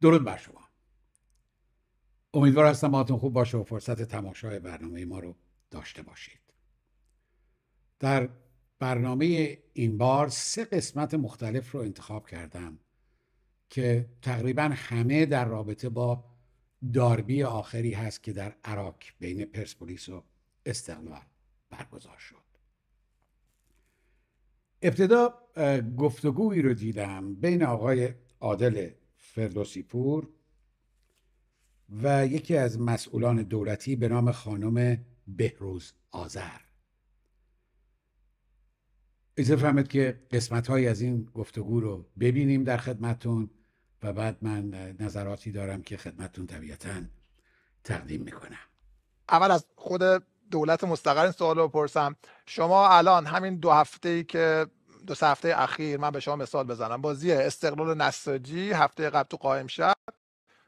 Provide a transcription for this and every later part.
درود بر شما امیدوار هستم حالتون خوب باشه و فرصت تماشای برنامه ما رو داشته باشید در برنامه این بار سه قسمت مختلف رو انتخاب کردم که تقریبا همه در رابطه با داربی آخری هست که در عراق بین پرسپولیس و استقلال برگزار شد ابتدا گفتگویی رو دیدم بین آقای عادل فردوسی پور و یکی از مسئولان دولتی به نام خانم بهروز آذر ایزه فهمید که قسمت های از این گفتگو رو ببینیم در خدمتون و بعد من نظراتی دارم که خدمتون طبیعتا تقدیم میکنم اول از خود دولت مستقر این سوال رو بپرسم شما الان همین دو هفته ای که دو هفته اخیر من به شما مثال بزنم بازی استقلال نساجی هفته قبل تو قائم شد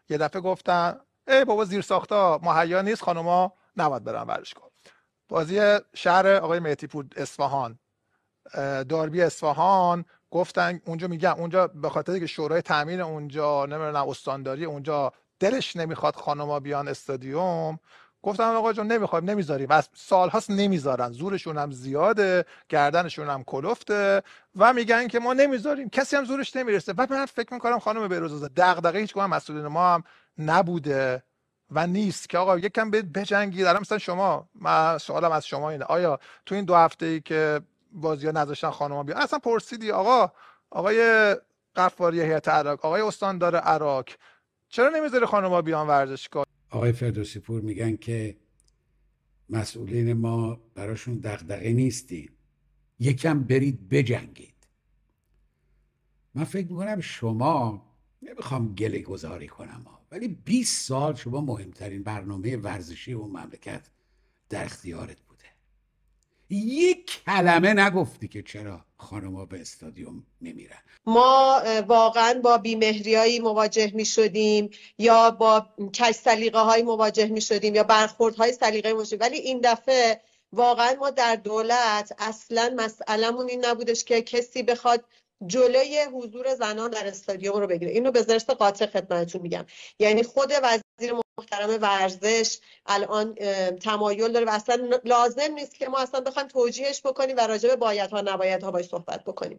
یه دفعه گفتن ای بابا زیر ساختا مهیا نیست خانوما نباید برن کن بازی شهر آقای مهدی پور اصفهان داربی اصفهان گفتن اونجا میگن اونجا به خاطر که شورای تامین اونجا نمیدونم استانداری اونجا دلش نمیخواد خانوما بیان استادیوم گفتم آقا جون نمیخوایم نمیذاریم از هاست نمیذارن زورشون هم زیاده گردنشون هم کلفته و میگن که ما نمیذاریم کسی هم زورش نمیرسه و من فکر میکنم خانم بیروزازه دغدغه هیچ کدوم مسئولین ما هم نبوده و نیست که آقا یکم بجنگید الان مثلا شما من سوالم از شما اینه آیا تو این دو هفته ای که بازی ها نذاشتن خانم بیا اصلا پرسیدی آقا آقای قفاری هیئت عراق آقای استاندار عراق چرا نمیذاره خانم بیان ورزشگاه آقای فردوسی پور میگن که مسئولین ما براشون دغدغه نیستیم یکم برید بجنگید من فکر میکنم شما نمیخوام گله گذاری کنم ها. ولی 20 سال شما مهمترین برنامه ورزشی اون مملکت در اختیارت یک کلمه نگفتی که چرا خانما به استادیوم نمیرن ما واقعا با بیمهریایی مواجه می شدیم یا با کش سلیقه های مواجه می شدیم یا برخورد های سلیقه می شدیم. ولی این دفعه واقعا ما در دولت اصلا مسئلهمون این نبودش که کسی بخواد جلوی حضور زنان در استادیوم رو بگیره اینو به زرست قاطع خدمتتون میگم یعنی خود وزیر محترم ورزش الان تمایل داره و اصلا لازم نیست که ما اصلا بخوایم توجیهش بکنیم و راجع به بایدها نبایدها باش صحبت بکنیم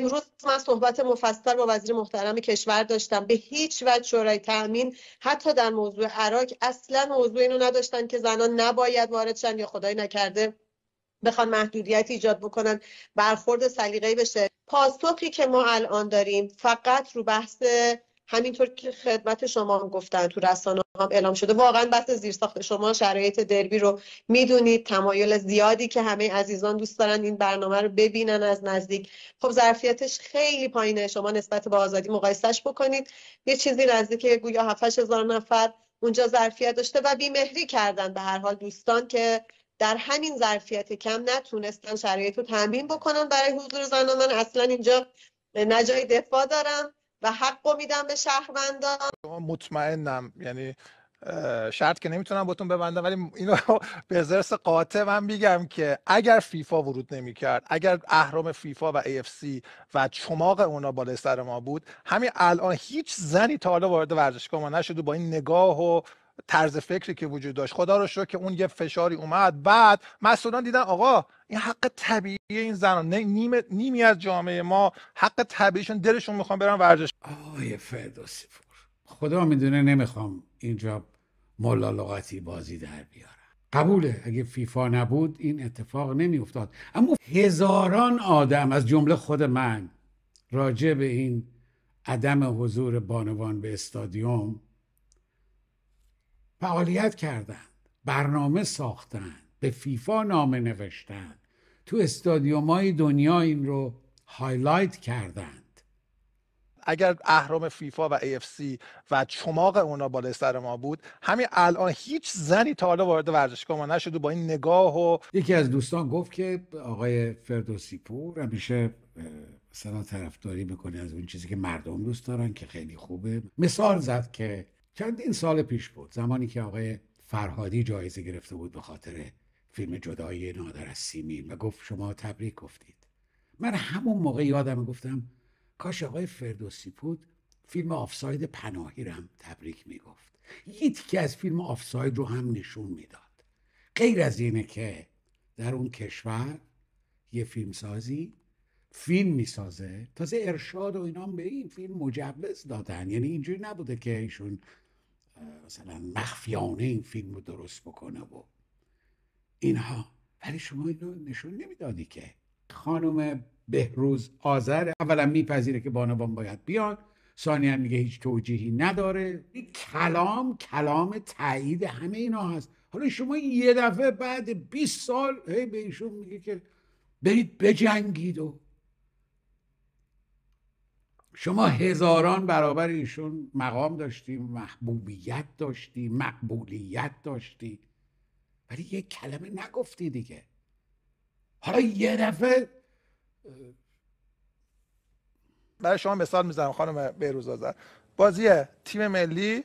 روز من صحبت مفصل با وزیر محترم کشور داشتم به هیچ وجه شورای تامین حتی در موضوع عراق اصلا موضوع اینو نداشتن که زنان نباید وارد یا خدای نکرده بخوان محدودیت ایجاد بکنن برخورد سلیقه‌ای بشه پاسخی که ما الان داریم فقط رو بحث همینطور که خدمت شما هم گفتن تو رسانه هم اعلام شده واقعا بحث ساخت شما شرایط دربی رو میدونید تمایل زیادی که همه عزیزان دوست دارن این برنامه رو ببینن از نزدیک خب ظرفیتش خیلی پایینه شما نسبت به آزادی مقایسش بکنید یه چیزی نزدیک گویا 7 هزار نفر اونجا ظرفیت داشته و بیمهری کردن به هر حال دوستان که در همین ظرفیت کم نتونستن شرایط رو تنبین بکنن برای حضور زنان من اصلا اینجا نه جای دفاع دارم و حق میدم به شهروندان مطمئنم یعنی شرط که نمیتونم باتون ببندم ولی اینو به زرس قاطع من میگم که اگر فیفا ورود نمیکرد اگر اهرام فیفا و سی و چماق اونا بالای سر ما بود همین الان هیچ زنی تا حالا وارد ورزشگاه ما نشده با این نگاه و طرز فکری که وجود داشت خدا رو شو که اون یه فشاری اومد بعد مسئولان دیدن آقا این حق طبیعی این زنان نیمی از جامعه ما حق طبیعیشون دلشون میخوان برن ورزش آقای فردوسی پور خدا میدونه نمیخوام اینجا ملا لغتی بازی در بیارم قبوله اگه فیفا نبود این اتفاق نمیافتاد اما هزاران آدم از جمله خود من راجع به این عدم حضور بانوان به استادیوم فعالیت کردند برنامه ساختند به فیفا نامه نوشتند تو استادیوم دنیا این رو هایلایت کردند اگر اهرام فیفا و سی و چماق اونا بالای سر ما بود همین الان هیچ زنی تا حالا وارد ورزشگاه ما و با این نگاه و یکی از دوستان گفت که آقای فردوسی پور همیشه مثلا طرفداری میکنه از اون چیزی که مردم دوست دارن که خیلی خوبه مثال زد که چندین سال پیش بود زمانی که آقای فرهادی جایزه گرفته بود به خاطر فیلم جدایی نادر از سیمین و گفت شما تبریک گفتید من همون موقع یادم گفتم کاش آقای فردوسی بود فیلم آفساید پناهی رو هم تبریک میگفت یکی تیکه از فیلم آفساید رو هم نشون میداد غیر از اینه که در اون کشور یه فیلمسازی فیلم میسازه تازه ارشاد و اینا به این فیلم مجوز دادن یعنی اینجوری نبوده که ایشون مثلا مخفیانه این فیلم رو درست بکنه و اینها ولی شما اینو نشون نمیدادی که خانم بهروز آذر اولا میپذیره که بانوان باید بیاد. هم میگه هیچ توجیهی نداره کلام کلام تایید همه اینا هست حالا شما یه دفعه بعد 20 سال هی به ایشون میگه که برید بجنگید و شما هزاران برابر ایشون مقام داشتی محبوبیت داشتی مقبولیت داشتی ولی یک کلمه نگفتی دیگه حالا یه دفعه برای شما مثال میزنم خانم بیروز بازی تیم ملی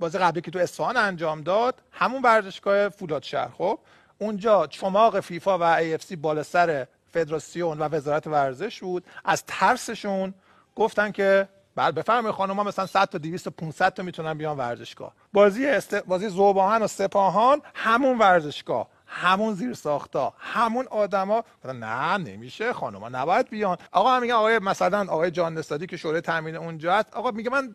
بازی قبلی که تو اصفهان انجام داد همون ورزشگاه فولاد شهر خب اونجا چماق فیفا و AFC بالا سر فدراسیون و وزارت ورزش بود از ترسشون گفتن که بعد بله، بفرمایید خانم ها مثلا 100 تا 200 تا 500 تا میتونن بیان ورزشگاه بازی است... بازی زوباهن و سپاهان همون ورزشگاه همون زیر ساختا همون آدما نه نمیشه خانم ها نباید بیان آقا میگه آقای مثلا آقای جان نستادی که شورای تامین اونجا هست آقا میگه من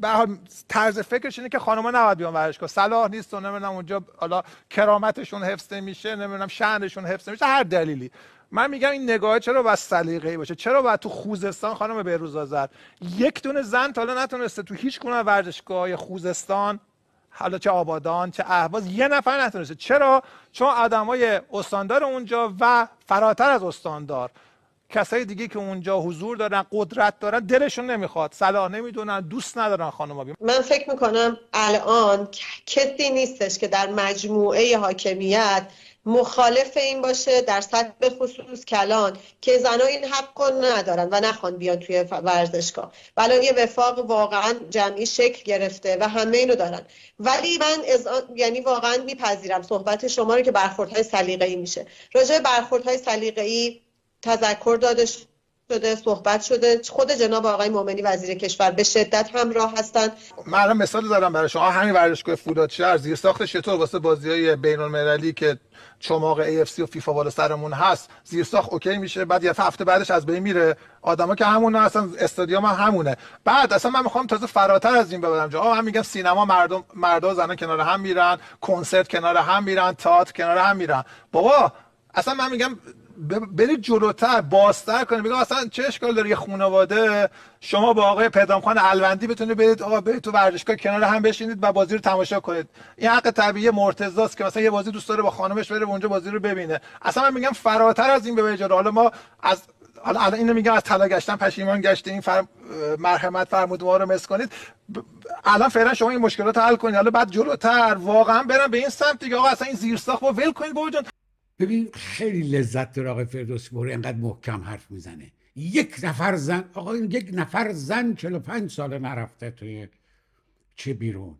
به حال طرز فکرش اینه که خانم‌ها نباید بیان ورزشگاه صلاح نیست و نمیدونم اونجا حالا کرامتشون حفظ نمیشه نمیدونم شأنشون حفظ نمیشه هر دلیلی من میگم این نگاه چرا باید سلیقه‌ای باشه چرا باید تو خوزستان خانم بهروز آذر یک دونه زن تا حالا نتونسته تو هیچ گونه ورزشگاه خوزستان حالا چه آبادان چه اهواز یه نفر نتونسته چرا چون آدمای استاندار اونجا و فراتر از استاندار کسای دیگه که اونجا حضور دارن قدرت دارن دلشون نمیخواد صلاح نمیدونن دوست ندارن خانم بیم. من فکر میکنم الان کسی نیستش که در مجموعه حاکمیت مخالف این باشه در سطح به خصوص کلان که زنا این حق ندارن و نخوان بیان توی ورزشگاه ولی یه وفاق واقعا جمعی شکل گرفته و همه اینو دارن ولی من از یعنی واقعا میپذیرم صحبت شما رو که برخوردهای سلیقه‌ای میشه راجع برخوردهای سلیقه‌ای تذکر داده شده صحبت شده خود جناب آقای مومنی وزیر کشور به شدت همراه هستند خب، من مثال زدم برای شما همین ورزشگاه شهر زیر ساخت چطور واسه بازی های بین المللی که چماق AFC و فیفا بالا سرمون هست زیر ساخت اوکی میشه بعد یه هفته بعدش از بین میره آدما که همون اصلا استادیوم هم همونه بعد اصلا من میخوام تازه فراتر از این ببرم جا من میگم سینما مردم مردا زنا کنار هم میرن کنسرت کنار هم میرن تئاتر کنار هم میرن بابا اصلا من میگم برید جلوتر بازتر کنید. میگه اصلا چه اشکال داره یه خانواده شما با آقای پدامخان الوندی بتونید برید آقا برید تو ورزشگاه کنار هم بشینید و بازی رو تماشا کنید این حق طبیعی مرتضاست که مثلا یه بازی دوست داره با خانمش بره اونجا بازی رو ببینه اصلا من میگم فراتر از این به حالا ما از حالا الان اینو میگم از طلا گشتن پشیمان گشته این فر... مرحمت فرمود ما رو مس کنید الان فعلا شما این مشکلات حل کنید حالا بعد جلوتر واقعا برن به این سمت دیگه آقا اصلا این زیرساخت با ول کنید بابا ببین خیلی لذت داره آقای فردوسی پور انقدر محکم حرف میزنه یک نفر زن آقا یک نفر زن پنج ساله نرفته توی چه بیرون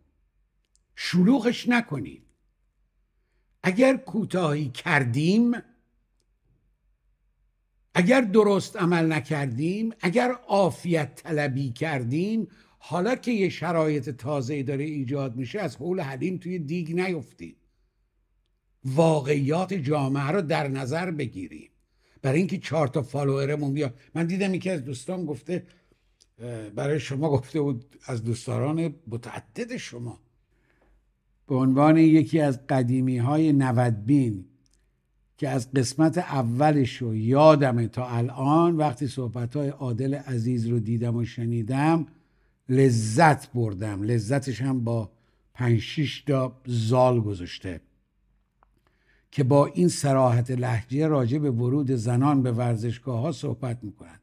شلوغش نکنید اگر کوتاهی کردیم اگر درست عمل نکردیم اگر عافیت طلبی کردیم حالا که یه شرایط تازه داره ایجاد میشه از حول حلیم توی دیگ نیفتید واقعیات جامعه رو در نظر بگیریم برای اینکه چهار تا فالوورمون بیا من دیدم یکی از دوستان گفته برای شما گفته بود از دوستداران متعدد شما به عنوان یکی از قدیمی های نودبین که از قسمت اولش رو یادمه تا الان وقتی صحبت های عادل عزیز رو دیدم و شنیدم لذت بردم لذتش هم با پنج تا زال گذاشته که با این سراحت لحجه راجع به ورود زنان به ورزشگاه ها صحبت میکنن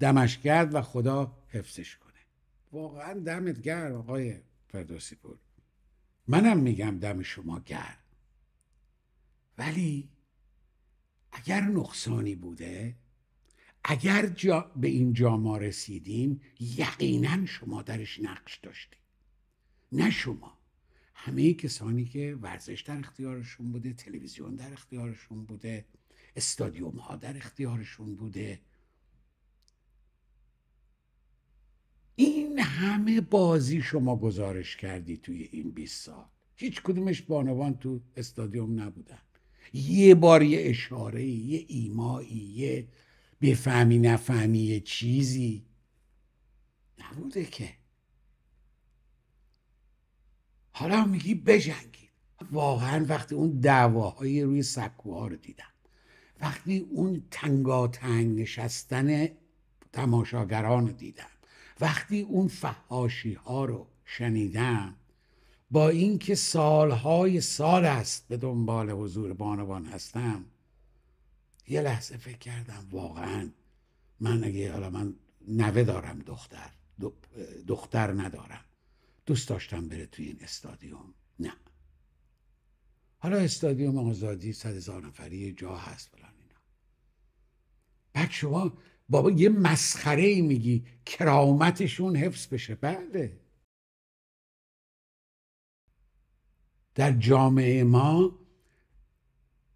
دمش کرد و خدا حفظش کنه واقعا دمت گرد آقای فردوسی پور منم میگم دم شما گرد ولی اگر نقصانی بوده اگر جا به اینجا ما رسیدیم یقینا شما درش نقش داشتیم نه شما همه کسانی که ورزش در اختیارشون بوده تلویزیون در اختیارشون بوده استادیوم ها در اختیارشون بوده این همه بازی شما گزارش کردی توی این 20 سال هیچ کدومش بانوان تو استادیوم نبودن یه بار یه اشاره یه ایمایی یه بفهمی نفهمی یه چیزی نبوده که حالا میگی بجنگید واقعا وقتی اون دعواهای روی سکوها رو دیدم وقتی اون تنگاتنگ نشستن تماشاگران رو دیدم وقتی اون فهاشی ها رو شنیدم با اینکه سالهای سال است به دنبال حضور بانوان هستم یه لحظه فکر کردم واقعا من اگه حالا من نوه دارم دختر دختر ندارم دوست داشتم بره توی این استادیوم نه حالا استادیوم آزادی صد هزار نفری جا هست فلان اینا بعد شما بابا یه مسخره ای میگی کرامتشون حفظ بشه بله در جامعه ما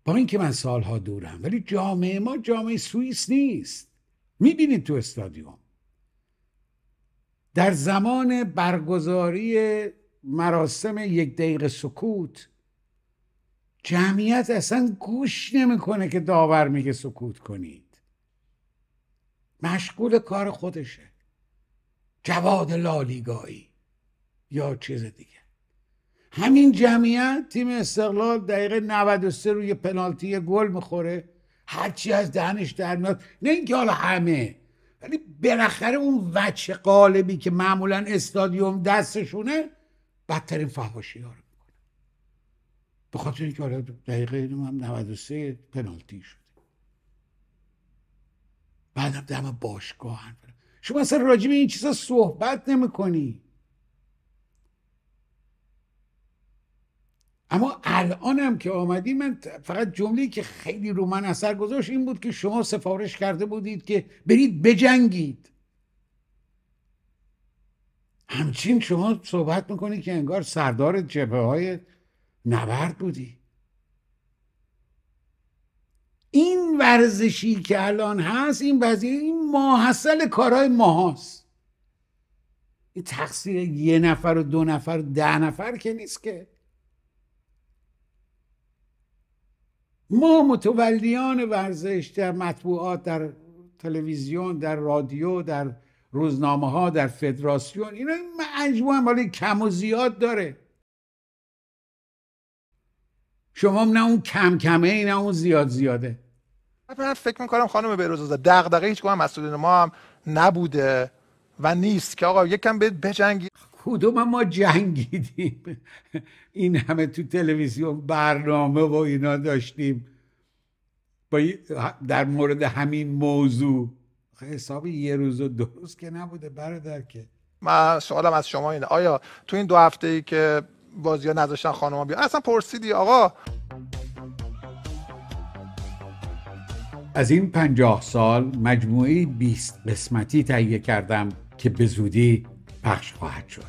با اینکه من سالها دورم ولی جامعه ما جامعه سوئیس نیست میبینید تو استادیوم در زمان برگزاری مراسم یک دقیقه سکوت جمعیت اصلا گوش نمیکنه که داور میگه سکوت کنید مشغول کار خودشه جواد لالیگایی یا چیز دیگه همین جمعیت تیم استقلال دقیقه 93 روی پنالتی گل میخوره هرچی از دهنش در میاد نه اینکه حالا همه ولی یعنی بالاخره اون وچه قالبی که معمولا استادیوم دستشونه بدترین فهاشی ها رو میکنه به خاطر اینکه حالا دقیقه هم 93 پنالتی شده بعدم دم باشگاه هم شما اصلا راجب این چیزا صحبت نمیکنی اما الانم که آمدی من فقط جمله که خیلی رو من اثر گذاشت این بود که شما سفارش کرده بودید که برید بجنگید همچین شما صحبت میکنید که انگار سردار جبه های نبرد بودی این ورزشی که الان هست این وضعیه این ماحصل کارهای ماهاست این تقصیر یه نفر و دو نفر و ده نفر که نیست که ما متولیان ورزش در مطبوعات در تلویزیون در رادیو در روزنامه ها در فدراسیون اینا مجموعه مالی کم و زیاد داره شما نه اون کم کمه نه اون زیاد زیاده من فکر میکنم خانم بهروززاده دغدغه هیچ کنم مسئولین ما هم نبوده و نیست که آقا یکم کم بجنگی کدوم ما جنگیدیم این همه تو تلویزیون برنامه و اینا داشتیم با در مورد همین موضوع حساب یه روز و دو روز که نبوده برادر که من سوالم از شما اینه آیا تو این دو هفته ای که بازی ها نذاشتن خانم بیا اصلا پرسیدی آقا از این پنجاه سال مجموعه 20 قسمتی تهیه کردم که به زودی پخش خواهد شد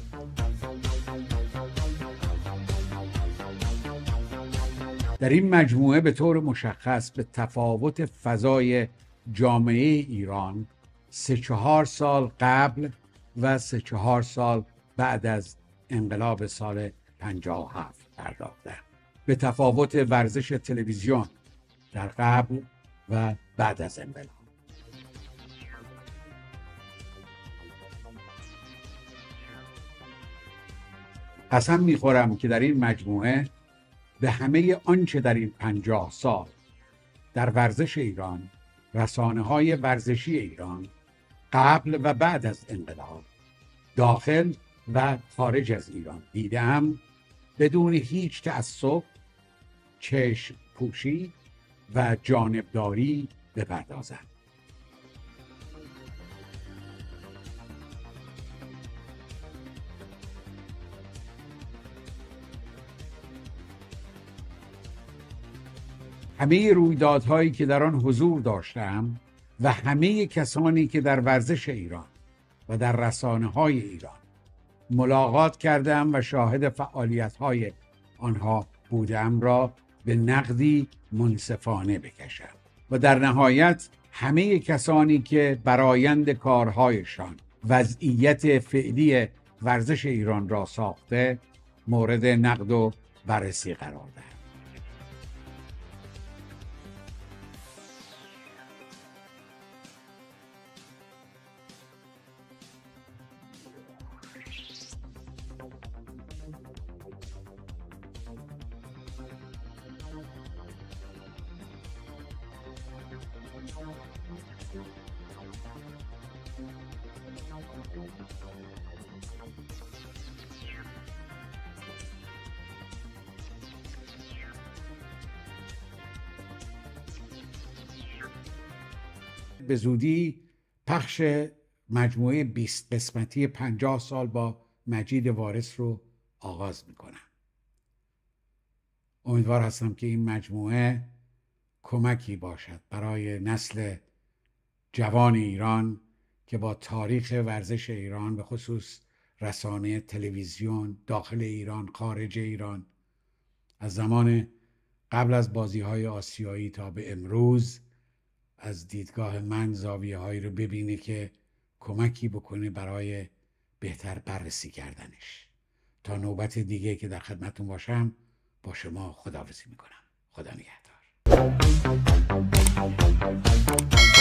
در این مجموعه به طور مشخص به تفاوت فضای جامعه ایران سه چهار سال قبل و سه چهار سال بعد از انقلاب سال 57 پرداخته به تفاوت ورزش تلویزیون در قبل و بعد از انقلاب قسم میخورم که در این مجموعه به همه آنچه در این پنجاه سال در ورزش ایران رسانه های ورزشی ایران قبل و بعد از انقلاب داخل و خارج از ایران دیدم بدون هیچ تعصب چشم پوشی و جانبداری بپردازند همه رویدادهایی که در آن حضور داشتم و همه کسانی که در ورزش ایران و در رسانه های ایران ملاقات کردم و شاهد فعالیت های آنها بودم را به نقدی منصفانه بکشم و در نهایت همه کسانی که برایند کارهایشان وضعیت فعلی ورزش ایران را ساخته مورد نقد و بررسی قرار دهم به زودی پخش مجموعه 20 قسمتی 50 سال با مجید وارث رو آغاز میکنم امیدوار هستم که این مجموعه کمکی باشد برای نسل جوان ایران که با تاریخ ورزش ایران به خصوص رسانه تلویزیون داخل ایران خارج ایران از زمان قبل از بازی های آسیایی تا به امروز از دیدگاه من زاویه هایی رو ببینه که کمکی بکنه برای بهتر بررسی کردنش تا نوبت دیگه که در خدمتون باشم با شما خداحافظی میکنم خدا نگهدار Thank you.